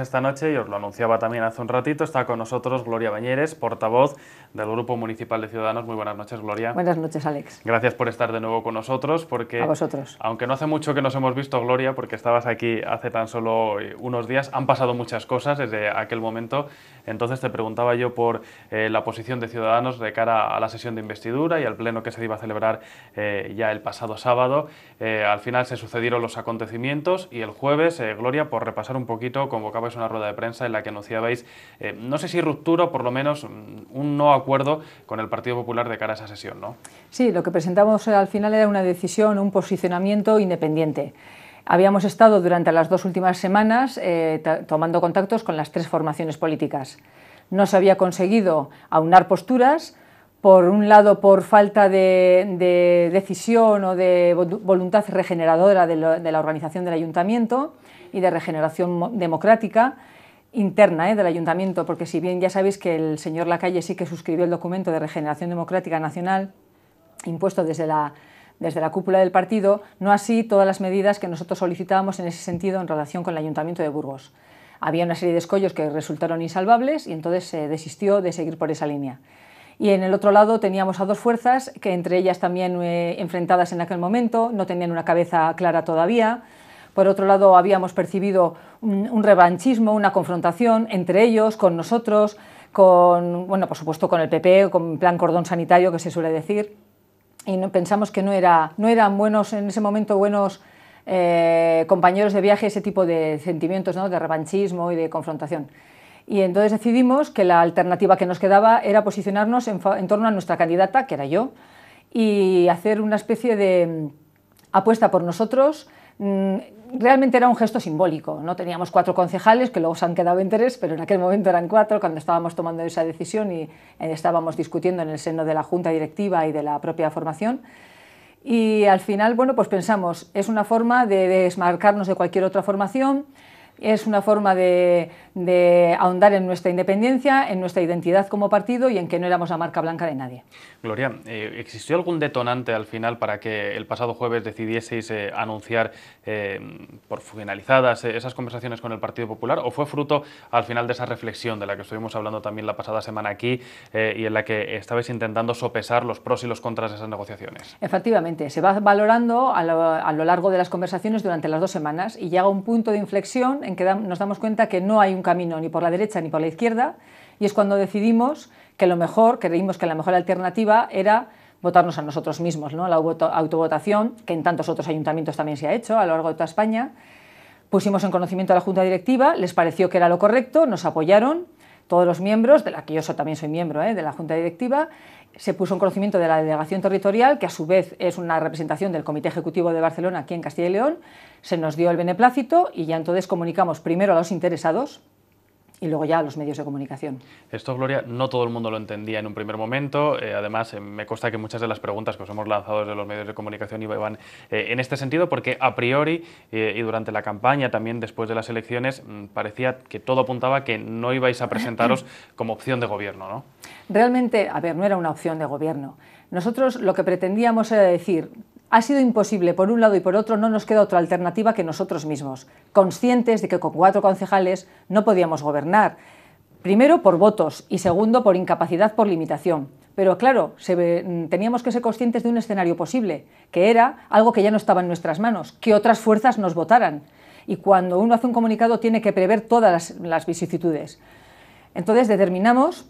esta noche y os lo anunciaba también hace un ratito. Está con nosotros Gloria Bañeres, portavoz del Grupo Municipal de Ciudadanos. Muy buenas noches, Gloria. Buenas noches, Alex. Gracias por estar de nuevo con nosotros. Porque, a vosotros. Aunque no hace mucho que nos hemos visto, Gloria, porque estabas aquí hace tan solo eh, unos días, han pasado muchas cosas desde aquel momento. Entonces te preguntaba yo por eh, la posición de Ciudadanos de cara a la sesión de investidura y al pleno que se iba a celebrar eh, ya el pasado sábado. Eh, al final se sucedieron los acontecimientos y el jueves, Gloria, por repasar un poquito, convocabais una rueda de prensa en la que anunciabais, no sé si ruptura o por lo menos mm, un no acuerdo con el Partido Popular de cara a esa sesión, ¿no? Sí, lo que presentamos al final era una decisión, un posicionamiento independiente. Habíamos estado durante las dos últimas semanas eh, tomando contactos con las tres formaciones políticas. No se había conseguido aunar posturas, por un lado por falta de, decisión o de voluntad regeneradora de, la organización del ayuntamiento y de regeneración democrática interna eh, del ayuntamiento, porque si bien ya sabéis que el señor Lacalle sí que suscribió el documento de regeneración democrática nacional impuesto desde la desde la cúpula del partido, no así todas las medidas que nosotros solicitábamos en ese sentido en relación con el Ayuntamiento de Burgos. Había una serie de escollos que resultaron insalvables y entonces se desistió de seguir por esa línea. Y en el otro lado teníamos a dos fuerzas que entre ellas también eh, enfrentadas en aquel momento, no tenían una cabeza clara todavía, por otro lado, habíamos percibido un, revanchismo, una confrontación entre ellos, con nosotros, con, bueno, por supuesto, con el PP, con plan cordón sanitario que se suele decir y no, pensamos que no, era, no eran buenos en ese momento buenos eh, compañeros de viaje ese tipo de sentimientos ¿no? de revanchismo y de confrontación. Y entonces decidimos que la alternativa que nos quedaba era posicionarnos en torno a nuestra candidata, que era yo, y hacer una especie de mm, apuesta por nosotros, Mm, realmente era un gesto simbólico. No teníamos cuatro concejales, que luego se han quedado en tres, pero en aquel momento eran cuatro cuando estábamos tomando esa decisión y eh, estábamos discutiendo en el seno de la junta directiva y de la propia formación. Y al final, bueno, pues pensamos, es una forma de desmarcarnos de cualquier otra formación, es una forma de, de ahondar en nuestra independencia, en nuestra identidad como partido y en que no éramos la marca blanca de nadie. Gloria, eh, ¿existió algún detonante al final para que el pasado jueves decidieseis eh, anunciar eh, por finalizadas esas conversaciones con el Partido Popular o fue fruto al final de esa reflexión de la que estuvimos hablando también la pasada semana aquí y en la que estabais intentando sopesar los pros y los contras de esas negociaciones? Efectivamente, se va valorando a lo, largo de las conversaciones durante las dos semanas y llega un punto de inflexión en que nos damos cuenta que no hay un camino ni por la derecha ni por la izquierda, y es cuando decidimos que lo mejor, creímos que la mejor alternativa era votarnos a nosotros mismos, la autovotación, que en tantos otros ayuntamientos también se ha hecho a lo largo de toda España. Pusimos en conocimiento a la Junta Directiva, les pareció que era lo correcto, nos apoyaron todos los miembros, de la que yo también soy miembro ¿eh? de la Junta Directiva, se puso en conocimiento de la delegación territorial, que a su vez es una representación del Comité Ejecutivo de Barcelona aquí en Castilla y León, se nos dio el beneplácito y ya entonces comunicamos primero a los interesados, y luego ya a los medios de comunicación. Esto, Gloria, no todo el mundo lo entendía en un primer momento. Eh, además, eh, me consta que muchas de las preguntas que os hemos lanzado desde los medios de comunicación iban eh, en este sentido, porque a priori y durante la campaña, también después de las elecciones, mm, parecía que todo apuntaba que no ibais a presentaros como opción de gobierno, ¿no? Realmente, a ver, no era una opción de gobierno. Nosotros lo que pretendíamos era decir, ha sido imposible por un lado y por otro, no nos queda otra alternativa que nosotros mismos, conscientes de que con cuatro concejales no podíamos gobernar, primero por votos y segundo por incapacidad por limitación. Pero claro, mm, teníamos que ser conscientes de un escenario posible, que era algo que ya no estaba en nuestras manos, que otras fuerzas nos votaran. Y cuando uno hace un comunicado tiene que prever todas las vicisitudes. Entonces determinamos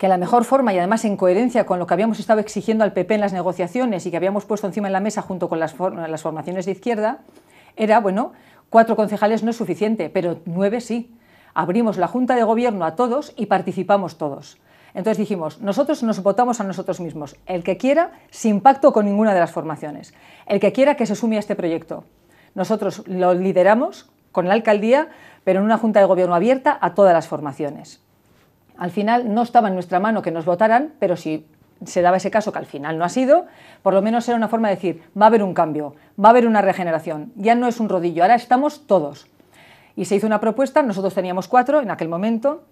que la mejor forma y además en coherencia con lo que habíamos estado exigiendo al PP en las negociaciones y que habíamos puesto encima de la mesa junto con las, las formaciones de izquierda, era, bueno, cuatro concejales no es suficiente, pero nueve sí. Abrimos la Junta de Gobierno a todos y participamos todos. Entonces dijimos, nosotros nos votamos a nosotros mismos, el que quiera, sin pacto con ninguna de las formaciones, el que quiera que se sume a este proyecto. Nosotros lo lideramos con la alcaldía, pero en una junta de gobierno abierta a todas las formaciones. Al final no estaba en nuestra mano que nos votaran, pero si se daba ese caso, que al final no ha sido, por lo menos era una forma de decir, va a haber un cambio, va a haber una regeneración, ya no es un rodillo, ahora estamos todos. Y se hizo una propuesta, nosotros teníamos cuatro en aquel momento,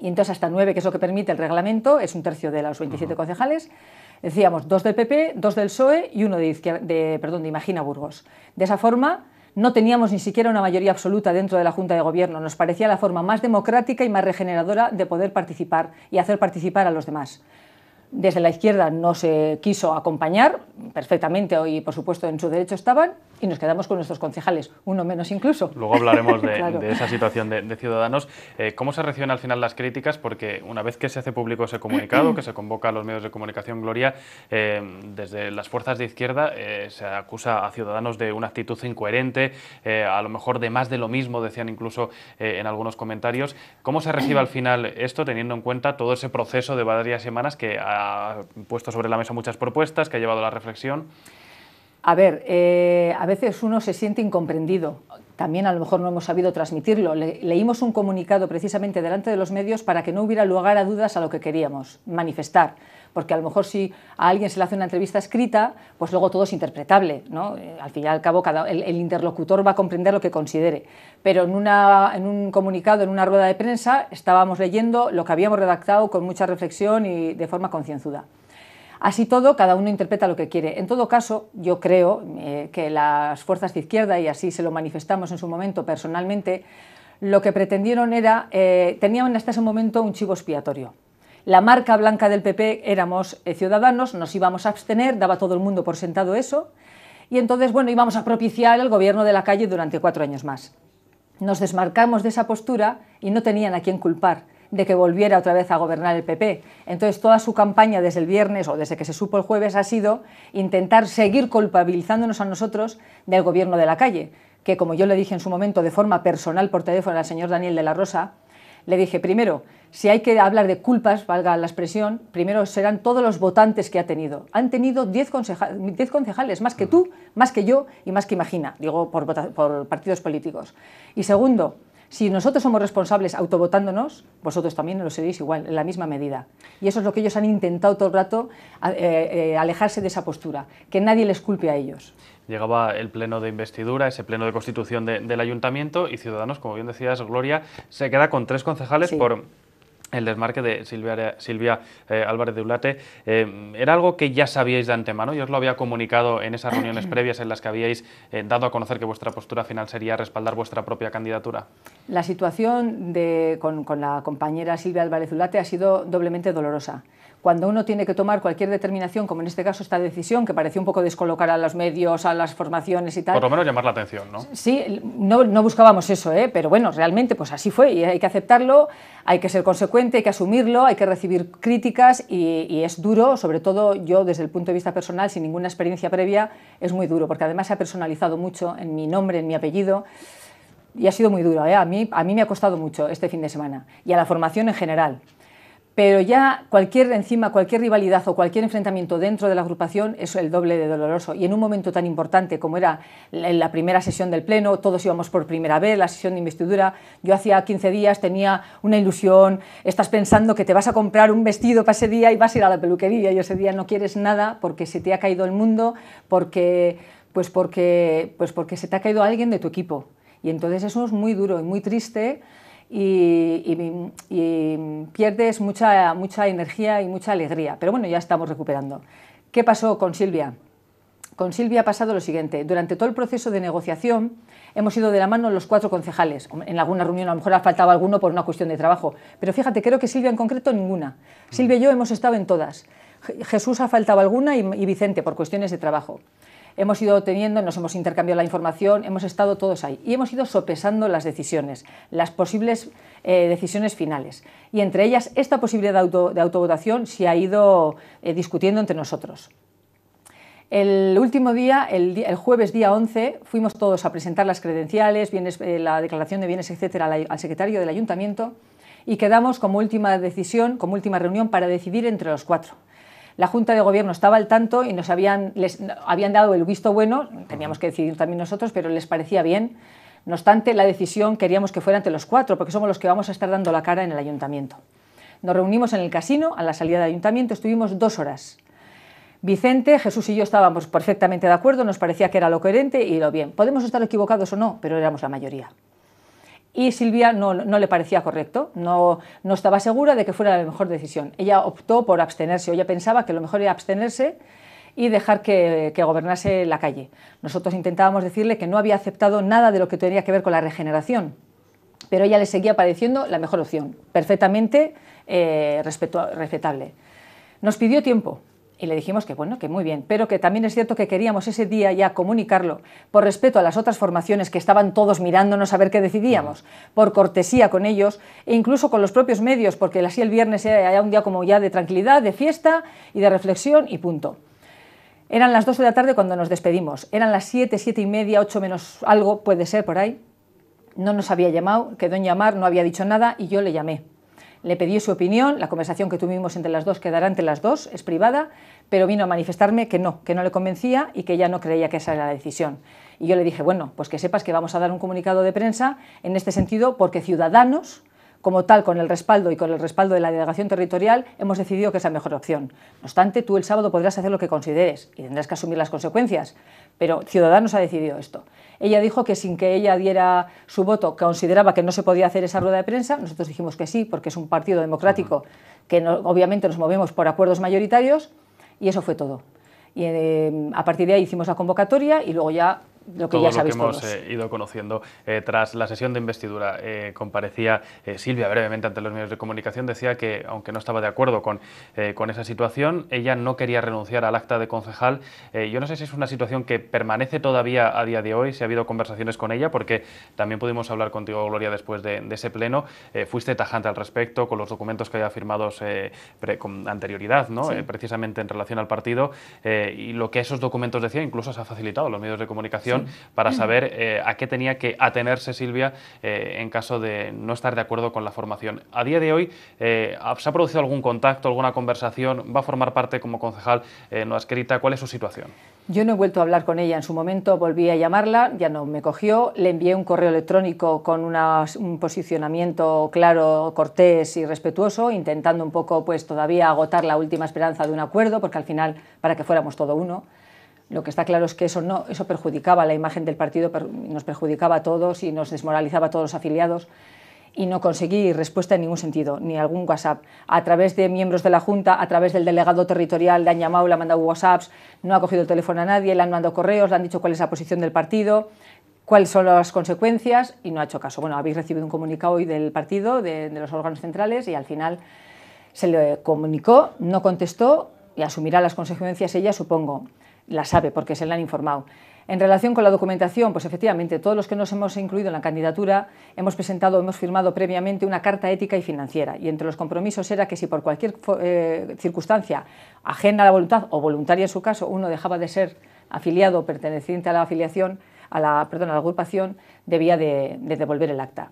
y entonces hasta nueve, que es lo que permite el reglamento, es un tercio de los 27 concejales, decíamos dos del PP, dos del PSOE y uno de, de, perdón, de Imagina Burgos. De esa forma no teníamos ni siquiera una mayoría absoluta dentro de la Junta de Gobierno. Nos parecía la forma más democrática y más regeneradora de poder participar y hacer participar a los demás. Desde la izquierda no se quiso acompañar, perfectamente, hoy por supuesto en su derecho estaban, y nos quedamos con nuestros concejales, uno menos incluso. Luego hablaremos de, esa situación de, ciudadanos. Eh, ¿Cómo se reciben al final las críticas? Porque una vez que se hace público ese comunicado, que se convoca a los medios de comunicación, Gloria, eh, desde las fuerzas de izquierda eh, se acusa a ciudadanos de una actitud incoherente, a lo mejor de más de lo mismo, decían incluso en algunos comentarios. ¿Cómo se recibe al final esto, teniendo en cuenta todo ese proceso de varias semanas que ha ha puesto sobre la mesa muchas propuestas, que ha llevado a la reflexión. A ver, eh, a veces uno se siente incomprendido. También a lo mejor no hemos sabido transmitirlo. leímos un comunicado precisamente delante de los medios para que no hubiera lugar a dudas a lo que queríamos manifestar porque a lo mejor si a alguien se le hace una entrevista escrita, pues luego todo es interpretable, eh, Al fin y al cabo el, interlocutor va a comprender lo que considere. Pero en, un comunicado, en una rueda de prensa, estábamos leyendo lo que habíamos redactado con mucha reflexión y de forma concienzuda. Así todo, cada uno interpreta lo que quiere. En todo caso, yo creo eh, que las fuerzas de izquierda, y así se lo manifestamos en su momento personalmente, lo que pretendieron era, eh, tenían hasta ese momento un chivo expiatorio. La marca blanca del PP éramos eh, ciudadanos, nos íbamos a abstener, daba todo el mundo por sentado eso, y entonces, bueno, íbamos a propiciar el gobierno de la calle durante cuatro años más. Nos desmarcamos de esa postura y no tenían a quién culpar de que volviera otra vez a gobernar el PP. Entonces, toda su campaña desde el viernes o desde que se supo el jueves ha sido intentar seguir culpabilizándonos a nosotros del gobierno de la calle, que como yo le dije en su momento de forma personal por teléfono al señor Daniel de la Rosa, le dije, primero, si hay que hablar de culpas, valga la expresión, primero serán todos los votantes que ha tenido. Han tenido 10 concejales, concejales, más que mm. tú, más que yo y más que Imagina, digo, por, por partidos políticos. Y segundo, si nosotros somos responsables autovotándonos, vosotros también lo seréis igual, en la misma medida. Y eso es lo que ellos han intentado todo el rato, eh, eh, alejarse de esa postura, que nadie les culpe a ellos. Llegaba el pleno de investidura, ese pleno de constitución del ayuntamiento y Ciudadanos, como bien decías, Gloria, se queda con tres concejales por el desmarque de Silvia, Silvia eh, Álvarez de Ulate, eh, era algo que ya sabíais de antemano, y os lo había comunicado en esas reuniones previas en las que habíais eh, dado a conocer que vuestra postura final sería respaldar vuestra propia candidatura. La situación con, con, la compañera Silvia Álvarez de Ulate ha sido doblemente dolorosa cuando uno tiene que tomar cualquier determinación, como en este caso esta decisión, que parecía un poco descolocar a los medios, a las formaciones y tal. Por lo menos llamar la atención, ¿no? Sí, no, no buscábamos eso, ¿eh? pero bueno, realmente pues así fue y hay que aceptarlo, hay que ser consecuente, hay que asumirlo, hay que recibir críticas y, es duro, sobre todo yo desde el punto de vista personal, sin ninguna experiencia previa, es muy duro, porque además se ha personalizado mucho en mi nombre, en mi apellido y ha sido muy duro. ¿eh? A, mí, a mí me ha costado mucho este fin de semana y a la formación en general. Pero ya cualquier encima, cualquier rivalidad o cualquier enfrentamiento dentro de la agrupación es el doble de doloroso. Y en un momento tan importante como era la primera sesión del Pleno, todos íbamos por primera vez, la sesión de investidura, yo hacía 15 días tenía una ilusión, estás pensando que te vas a comprar un vestido para ese día y vas a ir a la peluquería y ese día no quieres nada porque se te ha caído el mundo, porque, pues porque, pues porque se te ha caído alguien de tu equipo. Y entonces eso es muy duro y muy triste y, y, pierdes mucha, mucha energía y mucha alegría. Pero bueno, ya estamos recuperando. ¿Qué pasó con Silvia? Con Silvia ha pasado lo siguiente. Durante todo el proceso de negociación hemos ido de la mano los cuatro concejales. En alguna reunión a lo mejor ha faltado alguno por una cuestión de trabajo. Pero fíjate, creo que Silvia en concreto ninguna. Silvia y yo hemos estado en todas. Jesús ha faltado alguna y Vicente por cuestiones de trabajo hemos ido teniendo, nos hemos intercambiado la información, hemos estado todos ahí y hemos ido sopesando las decisiones, las posibles eh, decisiones finales. Y entre ellas, esta posibilidad de, autovotación se ha ido eh, discutiendo entre nosotros. El último día, el, jueves día 11, fuimos todos a presentar las credenciales, eh, la declaración de bienes, etcétera, al secretario del ayuntamiento y quedamos como última decisión, como última reunión para decidir entre los cuatro la Junta de Gobierno estaba al tanto y nos habían, les, habían dado el visto bueno, teníamos que decidir también nosotros, pero les parecía bien. No obstante, la decisión queríamos que fuera entre los cuatro, porque somos los que vamos a estar dando la cara en el ayuntamiento. Nos reunimos en el casino, a la salida del ayuntamiento, estuvimos dos horas. Vicente, Jesús y yo estábamos perfectamente de acuerdo, nos parecía que era lo coherente y lo bien. Podemos estar equivocados o no, pero éramos la mayoría y Silvia no, le parecía correcto, no, estaba segura de que fuera la mejor decisión. Ella optó por abstenerse, ella pensaba que lo mejor era abstenerse y dejar que, gobernase la calle. Nosotros intentábamos decirle que no había aceptado nada de lo que tenía que ver con la regeneración, pero ella le seguía pareciendo la mejor opción, perfectamente eh, respetable. Nos pidió tiempo, y le dijimos que bueno, que muy bien, pero que también es cierto que queríamos ese día ya comunicarlo por respeto a las otras formaciones que estaban todos mirándonos a ver qué decidíamos, por cortesía con ellos e incluso con los propios medios, porque así el viernes era un día como ya de tranquilidad, de fiesta y de reflexión y punto. Eran las dos de la tarde cuando nos despedimos, eran las siete, siete y media, ocho menos algo, puede ser por ahí. No nos había llamado, quedó en llamar, no había dicho nada y yo le llamé le pedí su opinión, la conversación que tuvimos entre las dos quedará entre las dos, es privada, pero vino a manifestarme que no, que no le convencía y que ya no creía que esa era la decisión. Y yo le dije, bueno, pues que sepas que vamos a dar un comunicado de prensa en este sentido porque Ciudadanos como tal, con el respaldo y con el respaldo de la delegación territorial, hemos decidido que es la mejor opción. No obstante, tú el sábado podrás hacer lo que consideres y tendrás que asumir las consecuencias, pero Ciudadanos ha decidido esto. Ella dijo que sin que ella diera su voto consideraba que no se podía hacer esa rueda de prensa, nosotros dijimos que sí, porque es un partido democrático que obviamente nos movemos por acuerdos mayoritarios y eso fue todo. Y eh, a partir de ahí hicimos la convocatoria y luego ya lo que todo ya lo que hemos eh, ido conociendo. Eh, tras la sesión de investidura eh, comparecía Silvia brevemente ante los medios de comunicación, decía que aunque no estaba de acuerdo con, con esa situación, ella no quería renunciar al acta de concejal. yo no sé si es una situación que permanece todavía a día de hoy, si ha habido conversaciones con ella, porque también pudimos hablar contigo, Gloria, después de, ese pleno. fuiste tajante al respecto con los documentos que había firmados con anterioridad, ¿no? precisamente en relación al partido, y lo que esos documentos decían incluso se ha facilitado los medios de comunicación para saber eh, a qué tenía que atenerse Silvia eh, en caso de no estar de acuerdo con la formación. A día de hoy, eh, ¿se ha producido algún contacto, alguna conversación? ¿Va a formar parte como concejal no escrita? ¿Cuál es su situación? Yo no he vuelto a hablar con ella en su momento, volví a llamarla, ya no me cogió, le envié un correo electrónico con un posicionamiento claro, cortés y respetuoso, intentando un poco pues todavía agotar la última esperanza de un acuerdo, porque al final para que fuéramos todo uno. Lo que está claro es que eso, no, eso perjudicaba la imagen del partido, nos perjudicaba a todos y nos desmoralizaba a todos los afiliados y no conseguí respuesta en ningún sentido, ni algún WhatsApp. A través de miembros de la Junta, a través del delegado territorial le han llamado, le han mandado WhatsApps, no ha cogido el teléfono a nadie, le han mandado correos, le han dicho cuál es la posición del partido, cuáles son las consecuencias y no ha hecho caso. Bueno, habéis recibido un comunicado hoy del partido, de, de los órganos centrales y al final se le comunicó, no contestó y asumirá las consecuencias ella, supongo la sabe porque se la han informado. En relación con la documentación, pues efectivamente, todos los que nos hemos incluido en la candidatura hemos presentado, hemos firmado previamente una carta ética y financiera. Y entre los compromisos era que si por cualquier eh, circunstancia ajena a la voluntad o voluntaria en su caso, uno dejaba de ser afiliado o perteneciente a la afiliación, a la, perdón, a la agrupación, debía de devolver el acta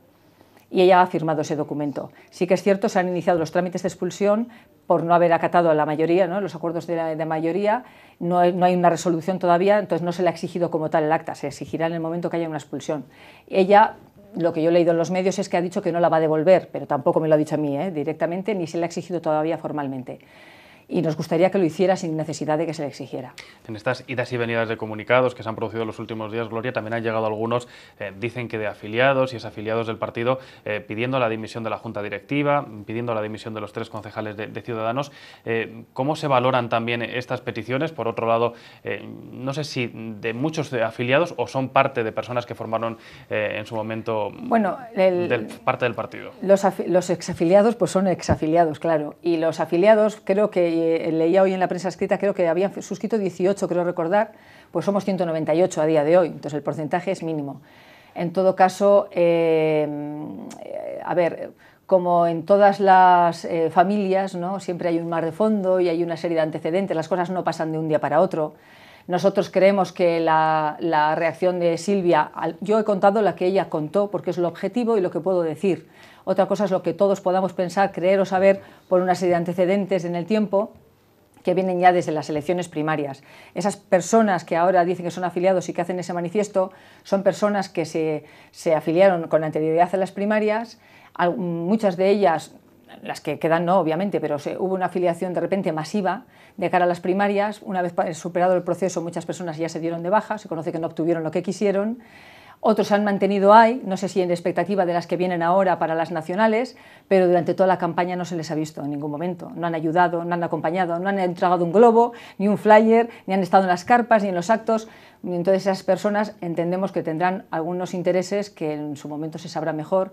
y ella ha firmado ese documento. Sí que es cierto, se han iniciado los trámites de expulsión por no haber acatado a la mayoría, ¿no? los acuerdos de, mayoría, no hay, una resolución todavía, entonces no se le ha exigido como tal el acta, se exigirá en el momento que haya una expulsión. Ella, lo que yo he leído en los medios es que ha dicho que no la va a devolver, pero tampoco me lo ha dicho a mí ¿eh? directamente, ni se le ha exigido todavía formalmente y nos gustaría que lo hiciera sin necesidad de que se le exigiera. En estas idas y venidas de comunicados que se han producido en los últimos días, Gloria, también han llegado algunos, eh, dicen que de afiliados y exafiliados del partido, eh, pidiendo la dimisión de la Junta Directiva, pidiendo la dimisión de los tres concejales de, Ciudadanos. Eh, ¿Cómo se valoran también estas peticiones? Por otro lado, no sé si de muchos afiliados o son parte de personas que formaron en su momento bueno, del, parte del partido. Los, los exafiliados pues son exafiliados, claro, y los afiliados creo que eh, leía hoy en la prensa escrita, creo que habían suscrito 18, creo recordar, pues somos 198 a día de hoy, entonces el porcentaje es mínimo. En todo caso, eh, a ver, como en todas las eh, familias, ¿no? siempre hay un mar de fondo y hay una serie de antecedentes, las cosas no pasan de un día para otro. Nosotros creemos que la, la reacción de Silvia, yo he contado la que ella contó porque es lo objetivo y lo que puedo decir otra cosa es lo que todos podamos pensar, creer o saber por una serie de antecedentes en el tiempo que vienen ya desde las elecciones primarias. Esas personas que ahora dicen que son afiliados y que hacen ese manifiesto son personas que se, afiliaron con anterioridad a las primarias, muchas de ellas las que quedan no, obviamente, pero hubo una afiliación de repente masiva de cara a las primarias. Una vez superado el proceso, muchas personas ya se dieron de baja, se conoce que no obtuvieron lo que quisieron. Otros han mantenido ahí, no sé si en expectativa de las que vienen ahora para las nacionales, pero durante toda la campaña no se les ha visto en ningún momento. No han ayudado, no han acompañado, no han entregado un globo, ni un flyer, ni han estado en las carpas, ni en los actos. Entonces esas personas entendemos que tendrán algunos intereses que en su momento se sabrá mejor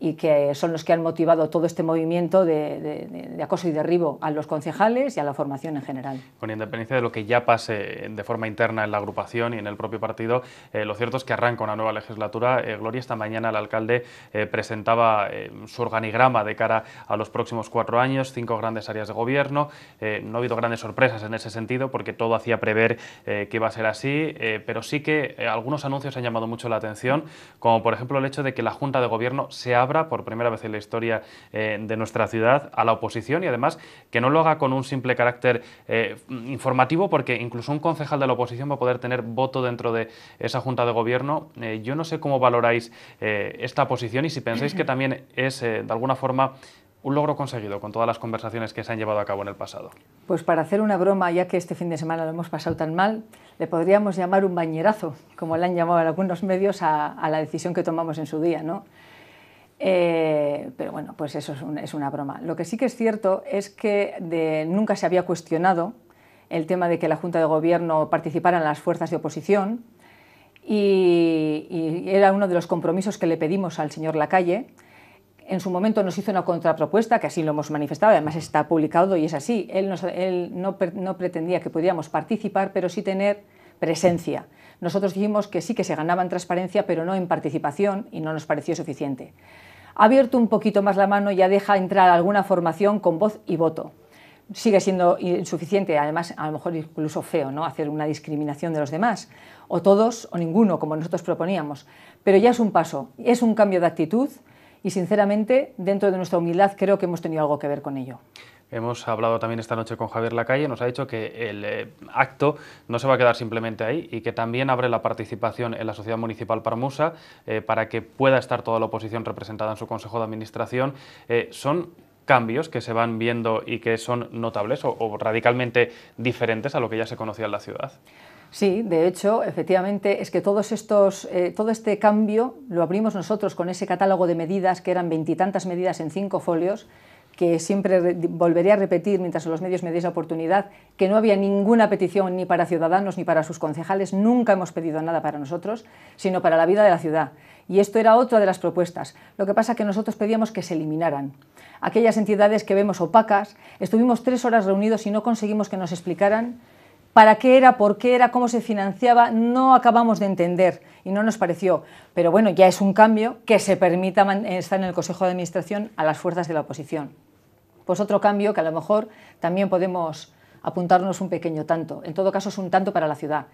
y que son los que han motivado todo este movimiento de, acoso y derribo a los concejales y a la formación en general. Con independencia de lo que ya pase de forma interna en la agrupación y en el propio partido, eh, lo cierto es que arranca una nueva legislatura. Eh, Gloria, esta mañana el alcalde eh, presentaba su organigrama de cara a los próximos cuatro años, cinco grandes áreas de gobierno. no ha habido grandes sorpresas en ese sentido porque todo hacía prever que iba a ser así, pero sí que algunos anuncios han llamado mucho la atención, como por ejemplo el hecho de que la Junta de Gobierno se ha por primera vez en la historia eh, de nuestra ciudad a la oposición y además que no lo haga con un simple carácter eh, informativo porque incluso un concejal de la oposición va a poder tener voto dentro de esa Junta de Gobierno. Eh, yo no sé cómo valoráis esta posición y si pensáis que también es de alguna forma un logro conseguido con todas las conversaciones que se han llevado a cabo en el pasado. Pues para hacer una broma, ya que este fin de semana lo hemos pasado tan mal, le podríamos llamar un bañerazo, como le han llamado algunos medios a, a la decisión que tomamos en su día, ¿no? Eh, pero bueno, pues eso es, una broma. Lo que sí que es cierto es que nunca se había cuestionado el tema de que la Junta de Gobierno participaran las fuerzas de oposición y, era uno de los compromisos que le pedimos al señor Lacalle. En su momento nos hizo una contrapropuesta, que así lo hemos manifestado, además está publicado y es así. Él, él no, no pretendía que pudiéramos participar, pero sí tener presencia. Nosotros dijimos que sí que se ganaba en transparencia, pero no en participación y no nos pareció suficiente. Ha abierto un poquito más la mano y ya deja entrar alguna formación con voz y voto. Sigue siendo insuficiente, además a lo mejor incluso feo, ¿no? Hacer una discriminación de los demás, o todos o ninguno, como nosotros proponíamos. Pero ya es un paso, es un cambio de actitud y sinceramente dentro de nuestra humildad creo que hemos tenido algo que ver con ello. Hemos hablado también esta noche con Javier Lacalle, nos ha dicho que el eh, acto no se va a quedar simplemente ahí y que también abre la participación en la Sociedad Municipal Parmusa eh, para que pueda estar toda la oposición representada en su Consejo de Administración. Eh, son cambios que se van viendo y que son notables o, radicalmente diferentes a lo que ya se conocía en la ciudad. Sí, de hecho, efectivamente, es que todos estos, todo este cambio lo abrimos nosotros con ese catálogo de medidas, que eran veintitantas medidas en cinco folios, que siempre volveré a repetir mientras los medios me deis la oportunidad, que no había ninguna petición ni para ciudadanos ni para sus concejales, nunca hemos pedido nada para nosotros, sino para la vida de la ciudad. Y esto era otra de las propuestas. Lo que pasa es que nosotros pedíamos que se eliminaran. Aquellas entidades que vemos opacas, estuvimos tres horas reunidos y no conseguimos que nos explicaran para qué era, por qué era, cómo se financiaba, no acabamos de entender y no nos pareció. Pero bueno, ya es un cambio que se permita estar en el Consejo de Administración a las fuerzas de la oposición pues otro cambio que a lo mejor también podemos apuntarnos un pequeño tanto. En todo caso, es un tanto para la ciudad.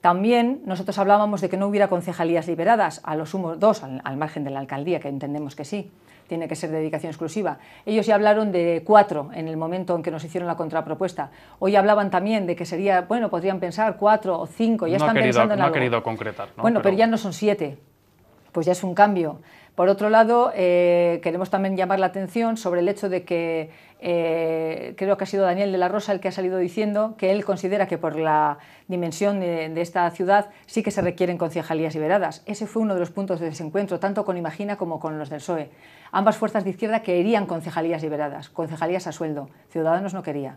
También nosotros hablábamos de que no hubiera concejalías liberadas, a los sumo dos, al, margen de la alcaldía, que entendemos que sí, tiene que ser dedicación exclusiva. Ellos ya hablaron de cuatro en el momento en que nos hicieron la contrapropuesta. Hoy hablaban también de que sería, bueno, podrían pensar cuatro o cinco, ya no están ha querido, no concretar. Bueno, pero ya no son siete, pues ya es un cambio. Por otro lado, eh, queremos también llamar la atención sobre el hecho de que eh, creo que ha sido Daniel de la Rosa el que ha salido diciendo que él considera que por la dimensión de, esta ciudad sí que se requieren concejalías liberadas. Ese fue uno de los puntos de desencuentro, tanto con Imagina como con los del PSOE. Ambas fuerzas de izquierda querían concejalías liberadas, concejalías a sueldo. Ciudadanos no quería.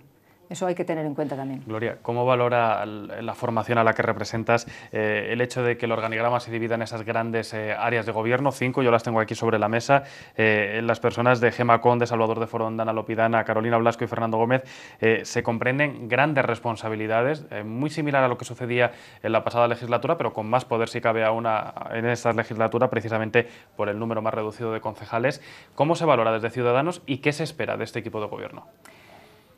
Eso hay que tener en cuenta también. Gloria, ¿cómo valora la formación a la que representas eh, el hecho de que el organigrama se divida en esas grandes eh, áreas de gobierno? Cinco, yo las tengo aquí sobre la mesa. Eh, las personas de Gema Conde, Salvador de Forondana, Lopidana, Carolina Blasco y Fernando Gómez se comprenden grandes responsabilidades, muy similar a lo que sucedía en la pasada legislatura, pero con más poder si cabe a una en esta legislatura, precisamente por el número más reducido de concejales. ¿Cómo se valora desde Ciudadanos y qué se espera de este equipo de gobierno?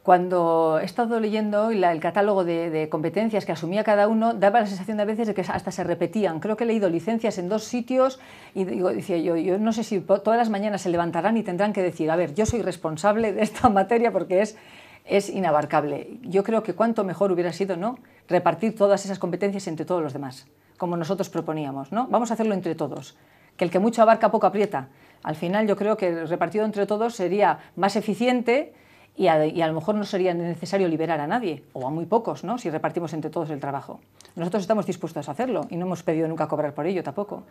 Cuando he estado leyendo hoy el catálogo de, competencias que asumía cada uno, daba la sensación de a veces de que hasta se repetían. Creo que he leído licencias en dos sitios y digo, decía yo, yo no sé si todas las mañanas se levantarán y tendrán que decir, a ver, yo soy responsable de esta materia porque es, es inabarcable. Yo creo que cuanto mejor hubiera sido, ¿no? Repartir todas esas competencias entre todos los demás, como nosotros proponíamos, ¿no? Vamos a hacerlo entre todos que el que mucho abarca poco aprieta. Al final yo creo que repartido entre todos sería más eficiente y a, lo mejor no sería necesario liberar a nadie, o a muy pocos, ¿no? si repartimos entre todos el trabajo. Nosotros estamos dispuestos a hacerlo y no hemos pedido nunca cobrar por ello tampoco.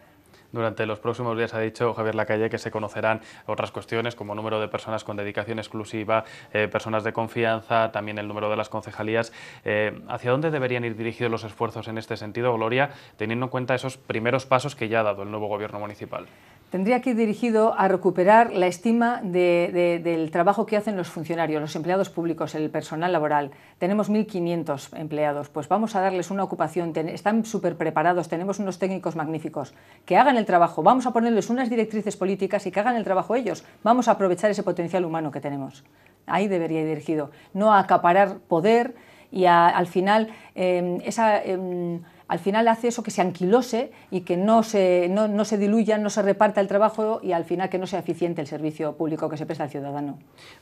Durante los próximos días ha dicho Javier Lacalle que se conocerán otras cuestiones como número de personas con dedicación exclusiva, eh, personas de confianza, también el número de las concejalías. Eh, ¿Hacia dónde deberían ir dirigidos los esfuerzos en este sentido, Gloria, teniendo en cuenta esos primeros pasos que ya ha dado el nuevo gobierno municipal? tendría que ir dirigido a recuperar la estima del trabajo que hacen los funcionarios, los empleados públicos, el personal laboral. Tenemos 1.500 empleados, pues vamos a darles una ocupación, están súper preparados, tenemos unos técnicos magníficos, que hagan el trabajo, vamos a ponerles unas directrices políticas y que hagan el trabajo ellos, vamos a aprovechar ese potencial humano que tenemos. Ahí debería ir dirigido, no a acaparar poder y al final em, esa... Em, al final hace eso que se anquilose y que no se, no, se diluya, no se reparta el trabajo y al final que no sea eficiente el servicio público que se presta al ciudadano.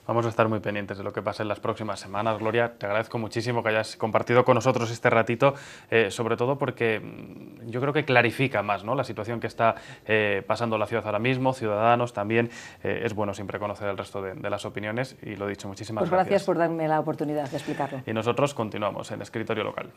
Vamos a estar muy pendientes de lo que pase en las próximas semanas. Gloria, te agradezco muchísimo que hayas compartido con nosotros este ratito, eh, sobre todo porque mm, yo creo que clarifica más ¿no? la situación que está eh, pasando la ciudad ahora mismo, ciudadanos también. Eh, es bueno siempre conocer el resto de, las opiniones y lo dicho, muchísimas gracias. Pues gracias. gracias por darme la oportunidad de explicarlo. Y nosotros continuamos en Escritorio Local.